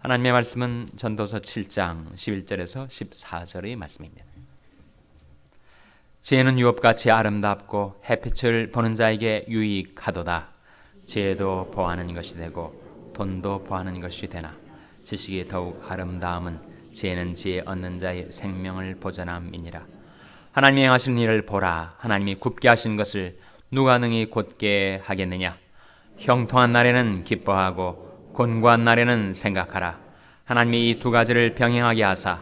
하나님의 말씀은 전도서 7장 11절에서 14절의 말씀입니다. 지혜는 유업같이 아름답고 햇빛을 보는 자에게 유익하도다. 지혜도 보하는 것이 되고 돈도 보하는 것이 되나 지식이 더욱 아름다움은 지혜는 지혜 얻는 자의 생명을 보전함이니라. 하나님이 행하신 일을 보라. 하나님이 굽게 하신 것을 누가 능히 곧게 하겠느냐. 형통한 날에는 기뻐하고 곤과 날에는 생각하라. 하나님이 이 두 가지를 병행하게 하사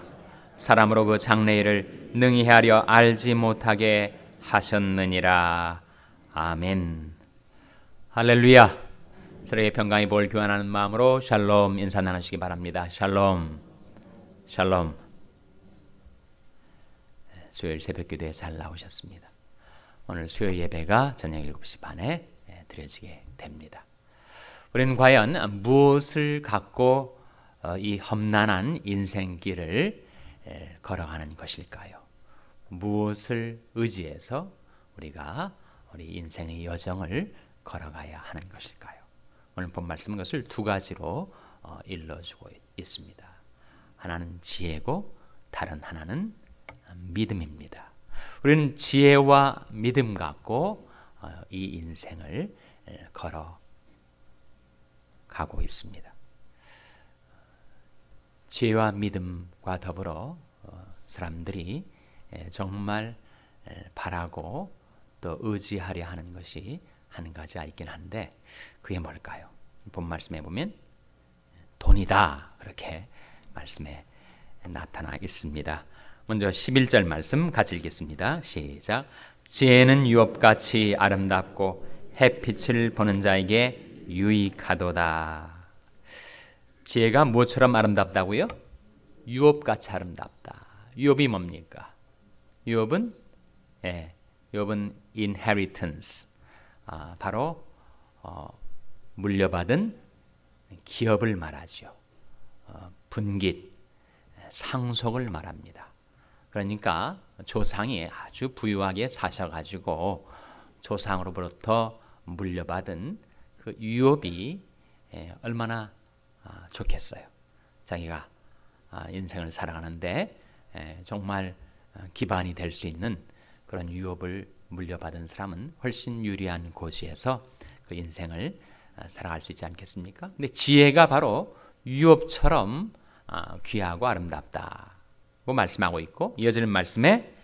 사람으로 그 장래일을 능히 하려 알지 못하게 하셨느니라. 아멘. 할렐루야. 서로의 평강이 볼 교환하는 마음으로 샬롬 인사 나누시기 바랍니다. 샬롬. 샬롬. 수요일 새벽 기도에 잘 나오셨습니다. 오늘 수요 예배가 저녁 7시 반에 예, 드려지게 됩니다. 우리는 과연 무엇을 갖고 어, 이 험난한 인생길을 걸어가는 것일까요? 무엇을 의지해서 우리가 우리 인생의 여정을 걸어가야 하는 것일까요? 오늘 본 말씀은 것을 두 가지로 어, 일러주고 있습니다. 하나는 지혜고 다른 하나는 믿음입니다. 우리는 지혜와 믿음 갖고 어, 이 인생을 걸어 가고 있습니다. 지혜와 믿음과 더불어 어, 사람들이 정말 바라고 또 의지하려 하는 것이 한 가지가 있긴 한데 그게 뭘까요? 본 말씀에 보면 돈이다 그렇게 말씀에 나타나 있습니다. 먼저 11절 말씀 같이 읽겠습니다. 시작. 지혜는 유업같이 아름답고 햇빛을 보는 자에게 유익하도다. 지혜가 무엇처럼 아름답다고요? 유업같이 아름답다. 유업이 뭡니까? 유업은 예, 유업은 inheritance. 아, 바로 어, 물려받은 기업을 말하죠. 어, 분깃, 상속을 말합니다. 그러니까 조상이 아주 부유하게 사셔가지고 조상으로부터 물려받은 그 유업이 예, 얼마나 아, 좋겠어요. 자기가 아, 인생을 살아가는데 예, 정말 어, 기반이 될 수 있는 그런 유업을 물려받은 사람은 훨씬 유리한 고지에서 그 인생을 아, 살아갈 수 있지 않겠습니까? 근데 지혜가 바로 유업처럼 귀하고 아름답다고 말씀하고 있고 이어지는 말씀에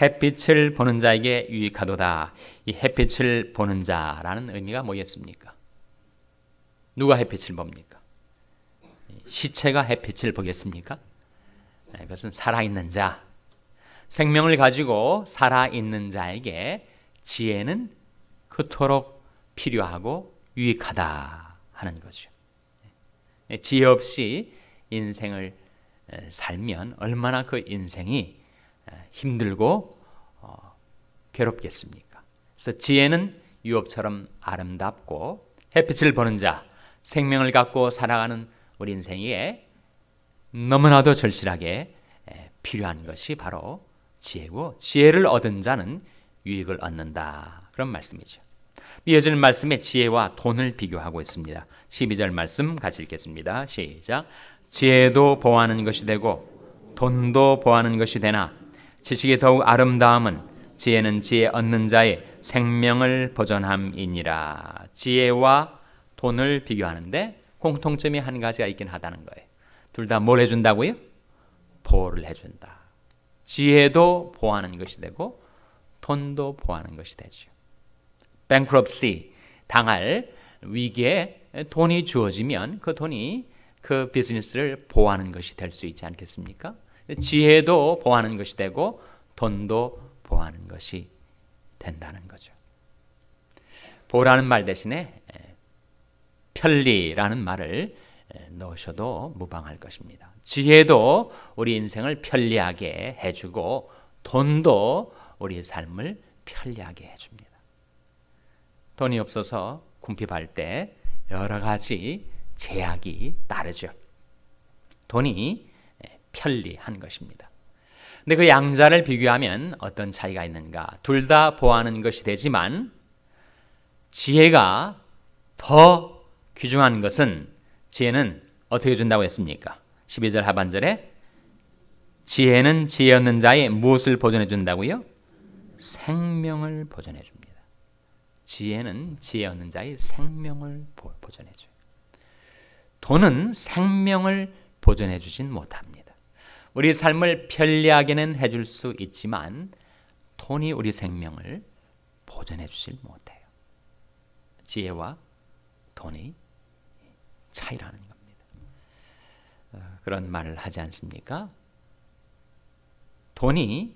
햇빛을 보는 자에게 유익하도다. 이 햇빛을 보는 자라는 의미가 뭐겠습니까? 누가 햇빛을 봅니까? 시체가 햇빛을 보겠습니까? 이것은 네, 살아있는 자, 생명을 가지고 살아있는 자에게 지혜는 그토록 필요하고 유익하다 하는 거죠. 네, 지혜 없이 인생을 살면 얼마나 그 인생이 힘들고 어, 괴롭겠습니까? 그래서 지혜는 유업처럼 아름답고 햇빛을 보는 자, 생명을 갖고 살아가는 우리 인생에 너무나도 절실하게 필요한 것이 바로 지혜고 지혜를 얻은 자는 유익을 얻는다. 그런 말씀이죠. 이어지는 말씀에 지혜와 돈을 비교하고 있습니다. 12절 말씀 같이 읽겠습니다. 시작. 지혜도 보하는 것이 되고 돈도 보하는 것이 되나 지식이 더욱 아름다움은 지혜는 지혜 얻는 자의 생명을 보존함이니라. 지혜와 돈을 비교하는데 공통점이 한 가지가 있긴 하다는 거예요. 둘 다 뭘 해준다고요? 보호를 해준다. 지혜도 보호하는 것이 되고 돈도 보호하는 것이 되죠. bankruptcy 당할 위기에 돈이 주어지면 그 돈이 그 비즈니스를 보호하는 것이 될 수 있지 않겠습니까? 지혜도 보하는 것이 되고 돈도 보하는 것이 된다는 거죠. 보라는 말 대신에 편리라는 말을 넣으셔도 무방할 것입니다. 지혜도 우리 인생을 편리하게 해주고 돈도 우리 삶을 편리하게 해줍니다. 돈이 없어서 궁핍할 때 여러 가지 제약이 따르죠. 돈이 편리한 것입니다. 근데 그 양자를 비교하면 어떤 차이가 있는가? 둘 다 보하는 것이 되지만 지혜가 더 귀중한 것은 지혜는 어떻게 준다고 했습니까? 12절 하반절에 지혜는 지혜 얻는 자의 무엇을 보존해 준다고요? 생명을 보존해 줍니다. 지혜는 지혜 얻는 자의 생명을 보존해 줘요. 돈은 생명을 보존해 주진 못합니다. 우리 삶을 편리하게는 해줄 수 있지만 돈이 우리 생명을 보존해 주질 못해요. 지혜와 돈이 차이라는 겁니다. 어, 그런 말을 하지 않습니까? 돈이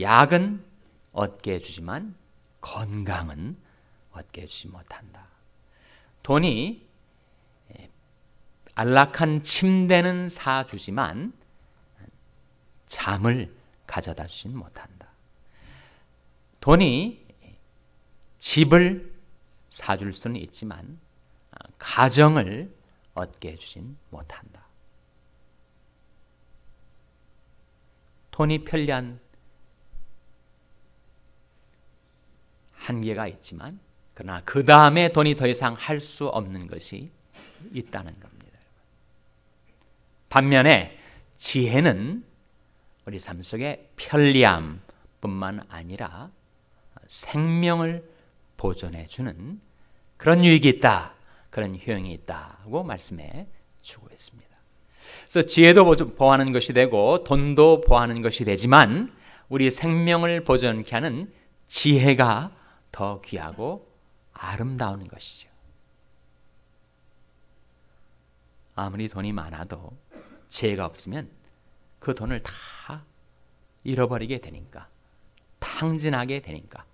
약은 얻게 해주지만 건강은 얻게 해주지 못한다. 돈이 안락한 침대는 사 주지만 잠을 가져다 주진 못한다. 돈이 집을 사줄 수는 있지만 가정을 얻게 해주진 못한다. 돈이 편리한 한계가 있지만 그러나 그 다음에 돈이 더 이상 할 수 없는 것이 있다는 겁니다. 반면에 지혜는 우리 삶 속에 편리함뿐만 아니라 생명을 보존해 주는 그런 유익이 있다. 그런 효용이 있다고 말씀해 주고 있습니다. 그래서 지혜도 보하는 것이 되고 돈도 보하는 것이 되지만 우리 생명을 보존케 하는 지혜가 더 귀하고 아름다운 것이죠. 아무리 돈이 많아도 지혜가 없으면 그 돈을 다 잃어버리게 되니까 탕진하게 되니까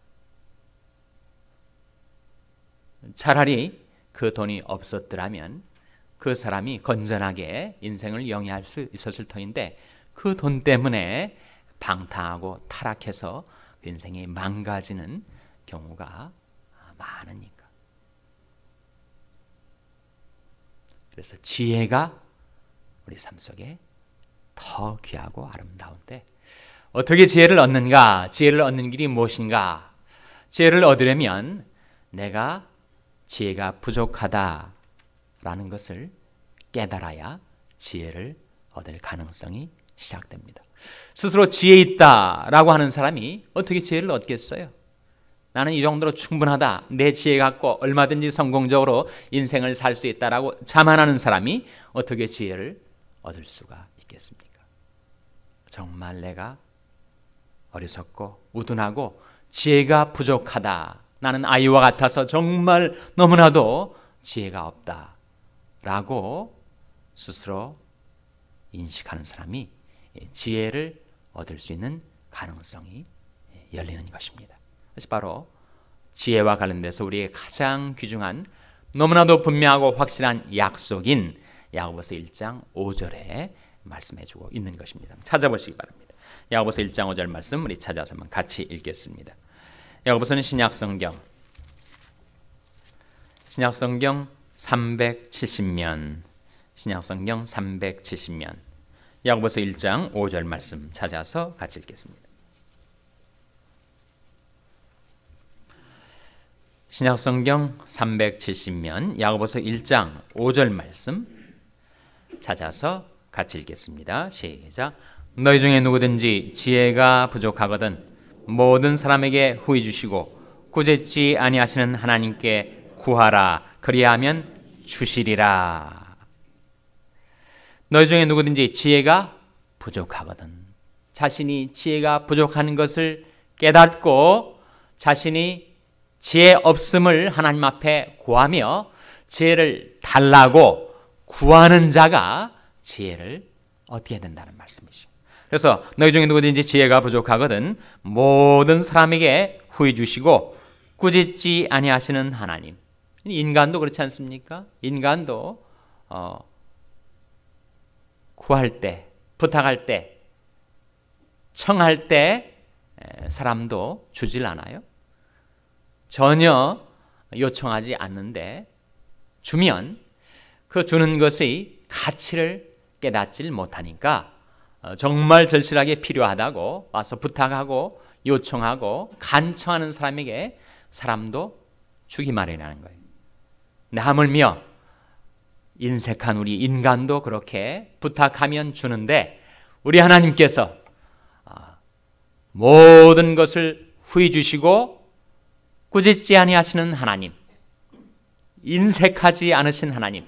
차라리 그 돈이 없었더라면 그 사람이 건전하게 인생을 영위할 수 있었을 터인데 그 돈 때문에 방탕하고 타락해서 인생이 망가지는 경우가 많으니까. 그래서 지혜가 우리 삶 속에 더 귀하고 아름다운데 어떻게 지혜를 얻는가? 지혜를 얻는 길이 무엇인가? 지혜를 얻으려면 내가 지혜가 부족하다라는 것을 깨달아야 지혜를 얻을 가능성이 시작됩니다. 스스로 지혜 있다라고 하는 사람이 어떻게 지혜를 얻겠어요? 나는 이 정도로 충분하다. 내 지혜 갖고 얼마든지 성공적으로 인생을 살 수 있다라고 자만하는 사람이 어떻게 지혜를 얻겠어요? 얻을 수가 있겠습니까? 정말 내가 어리석고 우둔하고 지혜가 부족하다. 나는 아이와 같아서 정말 너무나도 지혜가 없다. 라고 스스로 인식하는 사람이 지혜를 얻을 수 있는 가능성이 열리는 것입니다. 그래서 바로 지혜와 관련돼서 우리의 가장 귀중한 너무나도 분명하고 확실한 약속인 야고보서 1장 5절에 말씀해주고 있는 것입니다. 찾아보시기 바랍니다. 야고보서 1장 5절 말씀 우리 찾아서 한번 같이 읽겠습니다. 야고보서는 신약 성경 신약 성경 370면 신약 성경 370면 야고보서 1장 5절 말씀 찾아서 같이 읽겠습니다. 신약성경 370면 야고보서 1장 5절 말씀 찾아서 같이 읽겠습니다. 시작. 너희 중에 누구든지 지혜가 부족하거든 모든 사람에게 후이 주시고 구제치 아니하시는 하나님께 구하라 그리하면 주시리라. 너희 중에 누구든지 지혜가 부족하거든 자신이 지혜가 부족한 것을 깨닫고 자신이 지혜 없음을 하나님 앞에 구하며 지혜를 달라고 구하는 자가 지혜를 얻게 된다는 말씀이죠. 그래서 너희 중에 누구든지 지혜가 부족하거든 모든 사람에게 후히 주시고 꾸짖지 아니하시는 하나님. 인간도 그렇지 않습니까? 인간도 어, 구할 때, 부탁할 때, 청할 때 사람도 주질 않아요. 전혀 요청하지 않는데 주면 그 주는 것의 가치를 깨닫질 못하니까 어, 정말 절실하게 필요하다고 와서 부탁하고 요청하고 간청하는 사람에게 사람도 주기 마련이라는 거예요. 근데 하물며 인색한 우리 인간도 그렇게 부탁하면 주는데 우리 하나님께서 아, 모든 것을 후히 주시고 꾸짖지 아니하시는 하나님, 인색하지 않으신 하나님,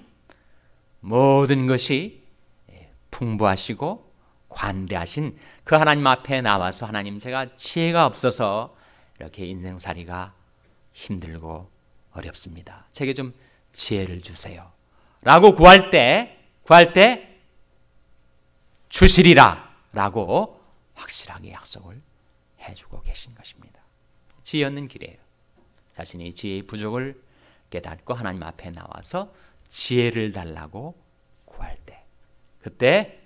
모든 것이 예, 풍부하시고 관대하신 그 하나님 앞에 나와서 하나님 제가 지혜가 없어서 이렇게 인생살이가 힘들고 어렵습니다. 제게 좀 지혜를 주세요. 라고 구할 때, 구할 때 주시리라 라고 확실하게 약속을 해주고 계신 것입니다. 지혜 얻는 길이에요. 자신의 지혜의 부족을 깨닫고 하나님 앞에 나와서 지혜를 달라고 구할 때 그때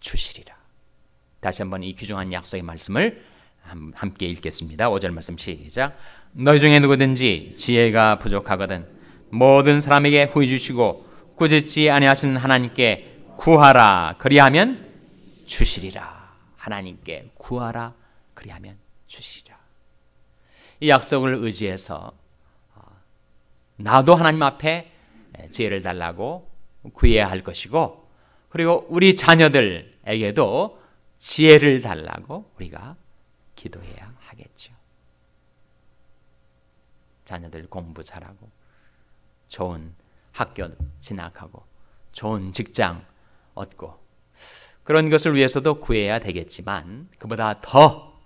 주시리라. 다시 한번 이 귀중한 약속의 말씀을 함께 읽겠습니다. 5절 말씀 시작. 너희 중에 누구든지 지혜가 부족하거든 모든 사람에게 후히 주시고 꾸짖지 아니하신 하나님께 구하라 그리하면 주시리라. 하나님께 구하라 그리하면 주시리라. 이 약속을 의지해서 어, 나도 하나님 앞에 예, 지혜를 달라고 구해야 할 것이고 그리고 우리 자녀들에게도 지혜를 달라고 우리가 기도해야 하겠죠. 자녀들 공부 잘하고 좋은 학교 진학하고 좋은 직장 얻고 그런 것을 위해서도 구해야 되겠지만 그보다 더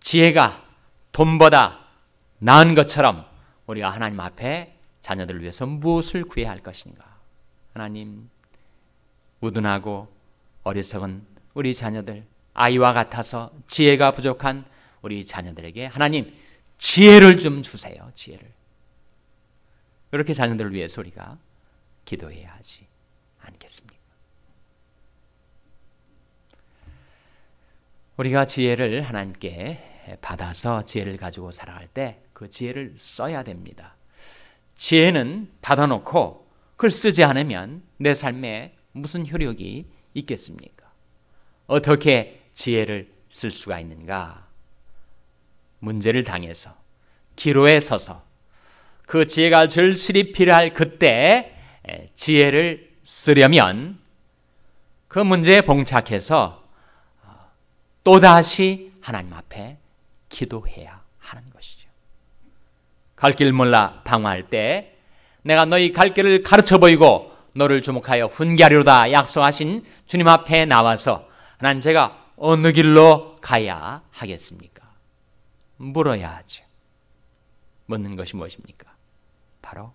지혜가 돈보다 나은 것처럼 우리가 하나님 앞에 자녀들을 위해서 무엇을 구해야 할 것인가? 하나님, 우둔하고 어리석은 우리 자녀들, 아이와 같아서 지혜가 부족한 우리 자녀들에게 하나님, 지혜를 좀 주세요. 지혜를. 이렇게 자녀들을 위해서 우리가 기도해야 하지 않겠습니까? 우리가 지혜를 하나님께 받아서 지혜를 가지고 살아갈 때 그 지혜를 써야 됩니다. 지혜는 받아놓고 글 쓰지 않으면 내 삶에 무슨 효력이 있겠습니까? 어떻게 지혜를 쓸 수가 있는가? 문제를 당해서 기로에 서서 그 지혜가 절실히 필요할 그때 지혜를 쓰려면 그 문제에 봉착해서 또다시 하나님 앞에 기도해야 하는 것이죠. 갈길 몰라 방황할때 내가 너희 갈 길을 가르쳐 보이고 너를 주목하여 훈계하리로다 약속하신 주님 앞에 나와서 난 제가 어느 길로 가야 하겠습니까? 물어야 하죠. 묻는 것이 무엇입니까? 바로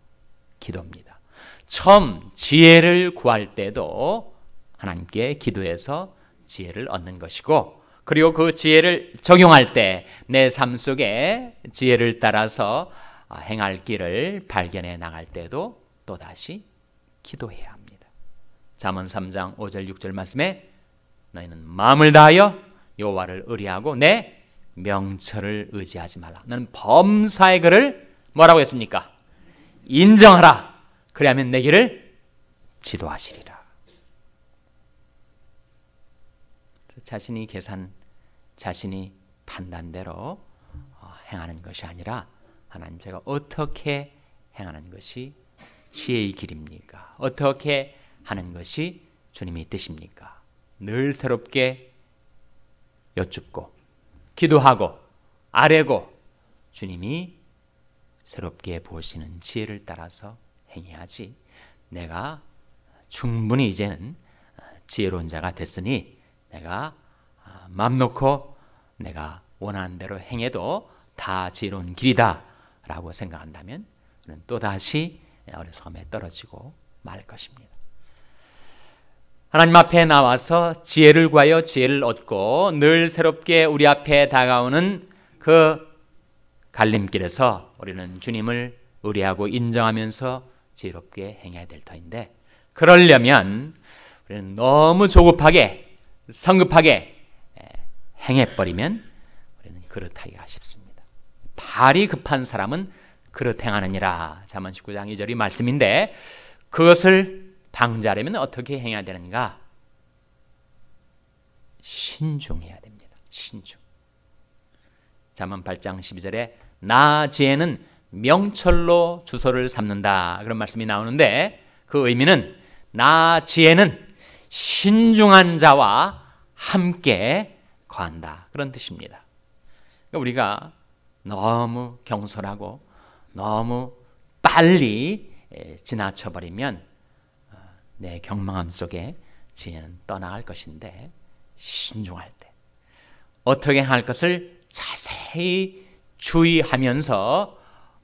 기도입니다. 처음 지혜를 구할 때도 하나님께 기도해서 지혜를 얻는 것이고 그리고 그 지혜를 적용할 때 내 삶 속에 지혜를 따라서 어, 행할 길을 발견해 나갈 때도 또다시 기도해야 합니다. 잠언 3장 5절 6절 말씀에 너희는 마음을 다하여 여호와를 의뢰하고 내 명철을 의지하지 말라. 너는 범사의 그를 뭐라고 했습니까? 인정하라. 그래야면 내 길을 지도하시리라. 자신이 계산, 자신이 판단대로 어, 행하는 것이 아니라 하나님 제가 어떻게 행하는 것이 지혜의 길입니까? 어떻게 하는 것이 주님의 뜻입니까? 늘 새롭게 여쭙고 기도하고 아뢰고 주님이 새롭게 보시는 지혜를 따라서 행해야지 내가 충분히 이제는 지혜로운 자가 됐으니 내가 맘 아, 놓고 내가 원하는 대로 행해도 다 지혜로운 길이다 라고 생각한다면 우리는 또다시 어리석음에 떨어지고 말 것입니다. 하나님 앞에 나와서 지혜를 구하여 지혜를 얻고 늘 새롭게 우리 앞에 다가오는 그 갈림길에서 우리는 주님을 의뢰하고 인정하면서 지혜롭게 행해야 될 터인데 그러려면 우리는 너무 조급하게 성급하게 행해버리면 우리는 그릇하기가 쉽습니다. 발이 급한 사람은 그렇 행하느니라. 잠언 19장 2절이 말씀인데 그것을 방지하려면 어떻게 행해야 되는가? 신중해야 됩니다. 신중. 잠언 8장 12절에 나 지혜는 명철로 주소를 삼는다. 그런 말씀이 나오는데 그 의미는 나 지혜는 신중한 자와 함께 거다 그런 뜻입니다. 그러니까 우리가 너무 경솔하고 너무 빨리 지나쳐버리면 어, 내 경망함 속에 지혜는 떠나갈 것인데 신중할 때 어떻게 할 것을 자세히 주의하면서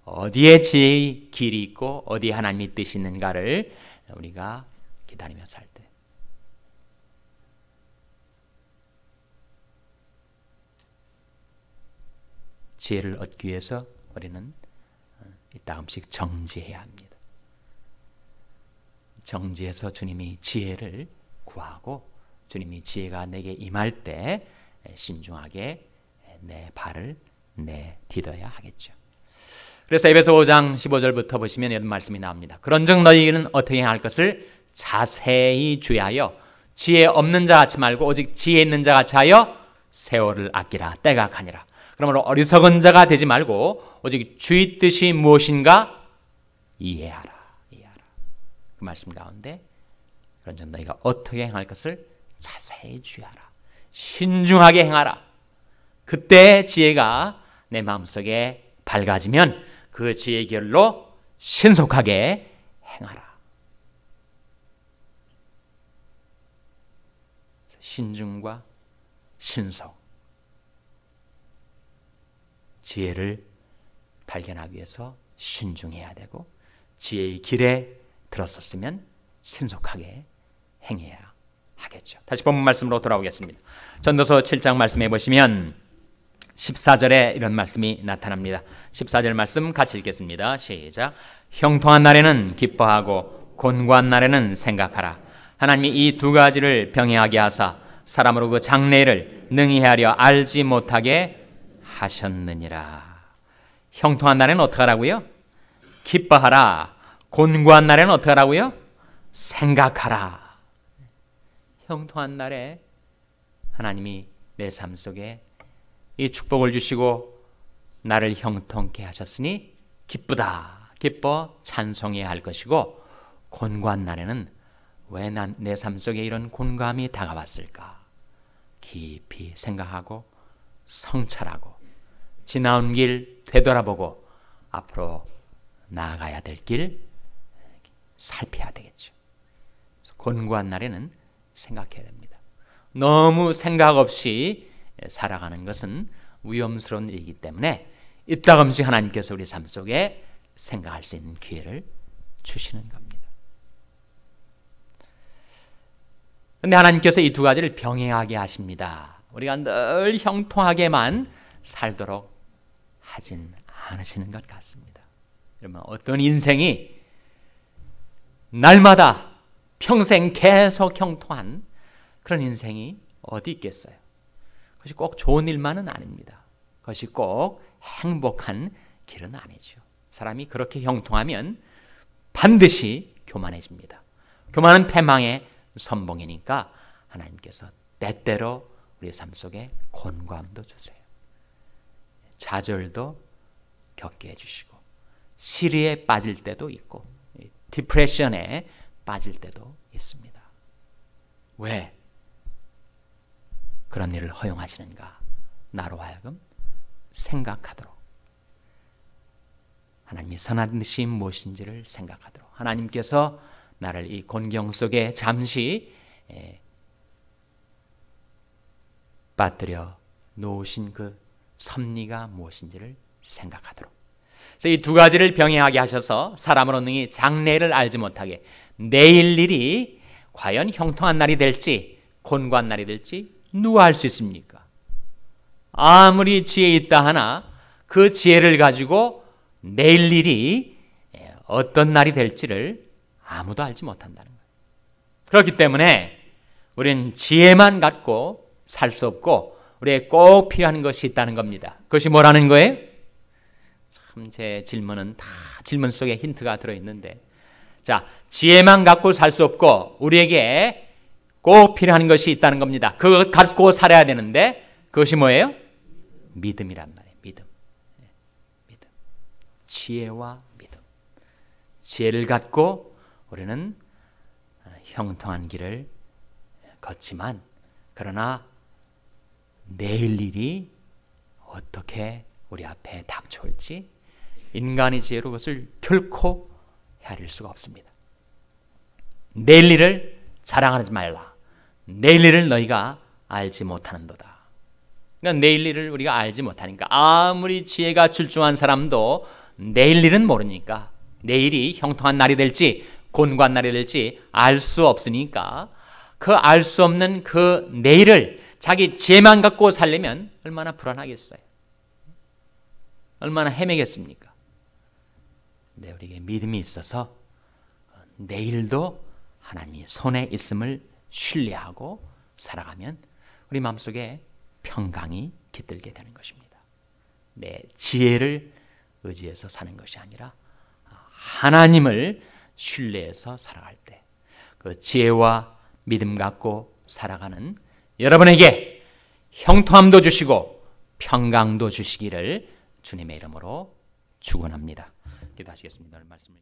어디에 지혜의 길이 있고 어디에 하나님의 뜻이 있는가를 우리가 기다리면서 할 때. 지혜를 얻기 위해서 우리는 어, 이따금씩 정지해야 합니다. 정지해서 주님이 지혜를 구하고 주님이 지혜가 내게 임할 때 신중하게 내 발을 내딛어야 하겠죠. 그래서 에베소 5장 15절부터 보시면 이런 말씀이 나옵니다. 그런즉 너희는 어떻게 할 것을 자세히 주의하여 지혜 없는 자 같이 말고 오직 지혜 있는 자 같이 하여 세월을 아끼라 때가 가니라. 그러므로 어리석은 자가 되지 말고 오직 주의 뜻이 무엇인가 이해하라. 이해하라. 그 말씀 가운데 그런 전 너희가 어떻게 행할 것을 자세히 주의하라. 신중하게 행하라. 그때 지혜가 내 마음속에 밝아지면 그 지혜의 결로 신속하게 행하라. 신중과 신속. 지혜를 발견하기 위해서 신중해야 되고 지혜의 길에 들었었으면 신속하게 행해야 하겠죠. 다시 본 말씀으로 돌아오겠습니다. 전도서 7장 말씀해 보시면 14절에 이런 말씀이 나타납니다. 14절 말씀 같이 읽겠습니다. 시작. 형통한 날에는 기뻐하고 곤고한 날에는 생각하라. 하나님이 이 두 가지를 병행하게 하사 사람으로 그 장래를 능히 하려 알지 못하게 하셨느니라. 형통한 날에는 어떡 하라고요? 기뻐하라. 곤고한 날에는 어떻 하라고요? 생각하라. 형통한 날에 하나님이 내 삶 속에 이 축복을 주시고 나를 형통케 하셨으니 기쁘다. 기뻐 찬송해야 할 것이고 곤고한 날에는 왜 내 삶 속에 이런 곤고이 다가왔을까? 깊이 생각하고 성찰하고 지나온 길 되돌아보고 앞으로 나아가야 될 길 살펴야 되겠죠. 권고한 날에는 생각해야 됩니다. 너무 생각 없이 살아가는 것은 위험스러운 일이기 때문에 이따금씩 하나님께서 우리 삶 속에 생각할 수 있는 기회를 주시는 겁니다. 근데 하나님께서 이 두 가지를 병행하게 하십니다. 우리가 늘 형통하게만 살도록 하진 않으시는 것 같습니다. 여러분, 어떤 인생이 날마다 평생 계속 형통한 그런 인생이 어디 있겠어요? 그것이 꼭 좋은 일만은 아닙니다. 그것이 꼭 행복한 길은 아니죠. 사람이 그렇게 형통하면 반드시 교만해집니다. 교만은 패망의 선봉이니까 하나님께서 때때로 우리 삶 속에 권감도 주세요. 좌절도 겪게 해주시고 시리에 빠질 때도 있고 디프레션에 빠질 때도 있습니다. 왜 그런 일을 허용하시는가? 나로 하여금 생각하도록 하나님이 선한 뜻 무엇인지를 생각하도록 하나님께서 나를 이 곤경 속에 잠시 빠뜨려 놓으신 그 섭리가 무엇인지를 생각하도록. 그래서 이 두 가지를 병행하게 하셔서 사람은 능히 장래를 알지 못하게 내일 일이 과연 형통한 날이 될지 곤고한 날이 될지 누가 알 수 있습니까? 아무리 지혜 있다 하나 그 지혜를 가지고 내일 일이 예, 어떤 날이 될지를 아무도 알지 못한다는 거예요. 그렇기 때문에 우리는 지혜만 갖고 살 수 없고 우리의 꼭 필요한 것이 있다는 겁니다. 그것이 뭐라는 거예요? 참제 질문은 다 질문 속에 힌트가 들어 있는데 자, 지혜만 갖고 살 수 없고 우리에게 꼭 필요한 것이 있다는 겁니다. 그것 갖고 살아야 되는데 그것이 뭐예요? 믿음이란 말이에요. 믿음. 예, 믿음. 지혜와 믿음. 지혜를 갖고 우리는 아, 형통한 길을 걷지만 그러나 내일 일이 어떻게 우리 앞에 닥쳐올지 인간의 지혜로 그것을 결코 헤아릴 수가 없습니다. 내일 일을 자랑하지 말라. 내일 일을 너희가 알지 못하는도다. 그러니까 내일 일을 우리가 알지 못하니까 아무리 지혜가 출중한 사람도 내일 일은 모르니까 내일이 형통한 날이 될지 곤고한 날이 될지 알 수 없으니까 그 알 수 없는 그 내일을 자기 죄만 갖고 살려면 얼마나 불안하겠어요. 얼마나 헤매겠습니까? 근 네, 우리에게 믿음이 있어서 내일도 하나님이 손에 있음을 신뢰하고 살아가면 우리 마음속에 평강이 깃들게 되는 것입니다. 내 지혜를 의지해서 사는 것이 아니라 하나님을 신뢰해서 살아갈 때 그 지혜와 믿음 갖고 살아가는 여러분에게 형통함도 주시고 평강도 주시기를 주님의 이름으로 축원합니다. 기도하시겠습니다. 말씀을